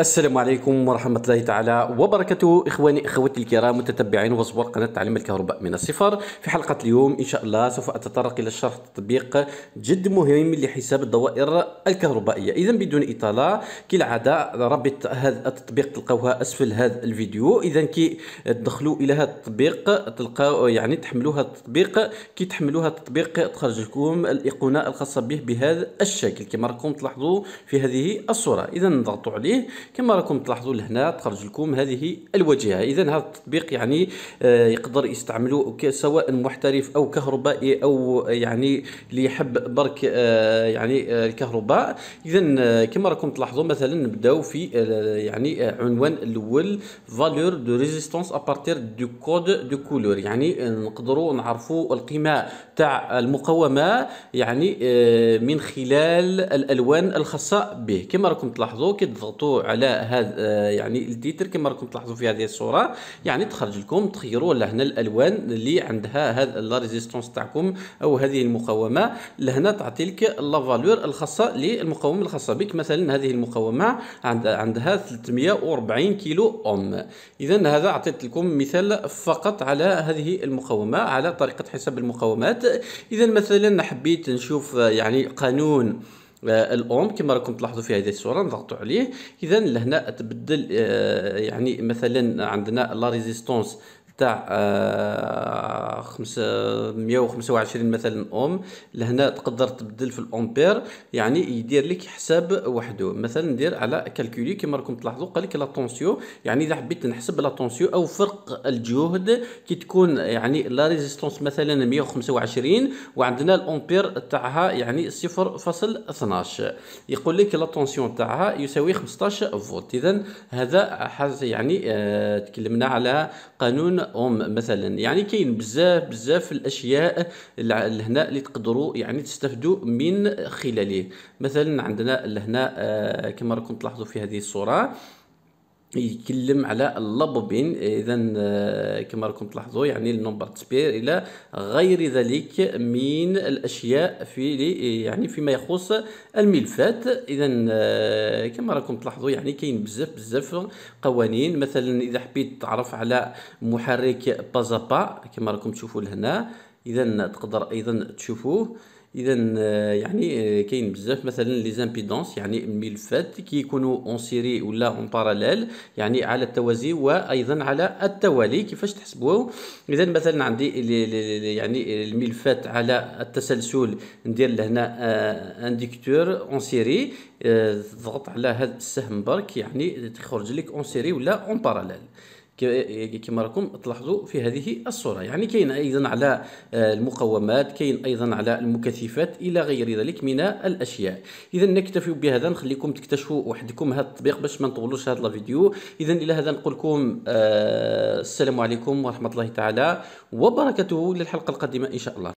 السلام عليكم ورحمة الله تعالى وبركاته إخواني إخوتي الكرام متتبعين وصور قناة تعليم الكهرباء من الصفر في حلقة اليوم إن شاء الله سوف أتطرق إلى شرح تطبيق جد مهم لحساب الدوائر الكهربائية إذا بدون إطالة كالعادة رابط هذا التطبيق تلقاوها أسفل هذا الفيديو إذا كي تدخلوا إلى هذا التطبيق تلقاو يعني تحملوا هذا التطبيق كي تحملوا هذا التطبيق تخرج لكم الأيقونة الخاصة به بهذا الشكل كما راكم تلاحظوا في هذه الصورة إذا نضغطوا عليه كما راكم تلاحظوا لهنا تخرج لكم هذه الواجهه اذا هذا التطبيق يعني آه، يقدر يستعملوا سواء محترف او كهربائي او آه، يعني اللي يحب برك آه، يعني الكهرباء اذا كما راكم تلاحظوا مثلا نبداو في يعني عنوان الاول فالور دو ريزيستونس ابارتير دو كود دو كولور يعني نقدروا نعرفوا القيمه تاع المقاومه يعني من خلال الالوان الخاصه به كما راكم تلاحظوا كي تضغطوا على هذا آه، يعني التيتر كما راكم تلاحظوا في هذه الصوره يعني تخرج لكم تخيروا لهنا الالوان اللي عندها هذا لا ريزيستونس تاعكم او هذه المقاومه لهنا تعطي لك لا فالور الخاصه للمقاومه الخاصه بك مثلا هذه المقاومه عندها 340 كيلو اوم اذا هذا اعطيت لكم مثال فقط على هذه المقاومه على طريقه حساب المقاومات اذا مثلا حبيت نشوف آه، يعني قانون آه، الاوم كما راكم تلاحظوا في هذه الصوره نضغطوا عليه اذا لهنا تبدل آه، يعني مثلا عندنا لا ريزيستونس تاع آه، 125 مثلا اوم لهنا تقدر تبدل في الامبير يعني يدير لك حساب وحده مثلا ندير على كالكولي كما راكم تلاحظوا قال لك لا يعني اذا حبيت نحسب لا او فرق الجهد كي تكون يعني لا ريزيستونس مثلا 125 وعندنا الامبير تاعها يعني 0.12 يقول لك لا طونسيون تاعها يساوي 15 فولت اذا هذا يعني آه تكلمنا على قانون اوم مثلا يعني كاين بزاف بزاف بزاف الاشياء لهنا اللي تقدروا يعني تستفدوا من خلاله مثلا عندنا لهنا آه، كما راكم تلاحظوا في هذه الصوره يتكلم على اللابوبين اذا آه، كما راكم تلاحظوا يعني النمبر تسبير الى غير ذلك من الاشياء في يعني فيما يخص الملفات اذا آه، كما راكم تلاحظوا يعني كاين بزاف بزاف قوانين مثلا اذا حبيت تعرف على محرك بازابا كما راكم تشوفوا لهنا اذا تقدر ايضا تشوفوه اذا آه، يعني آه، كاين بزاف مثلا لي زامبيدونس يعني الملفات كيكونوا اون سيري ولا اون باراليل يعني على التوازي وايضا على التوالي كيفاش تحسبوه اذا مثلا عندي يعني الملفات على التسلسل ندير لهنا انديكتور اون سيري ضغط على هذا السهم برك يعني تخرج لك اون سيري ولا اون باراليل كما راكم تلاحظوا في هذه الصورة يعني كاين أيضا على آه، المقومات كاين أيضا على المكثفات إلى غير ذلك من الأشياء إذا نكتفي بهذا نخليكم تكتشفوا وحدكم هذا التطبيق باش ما نطولوش هذا الفيديو إذا إلى هذا نقول لكم آه، السلام عليكم ورحمة الله تعالى وبركاته للحلقة القادمة إن شاء الله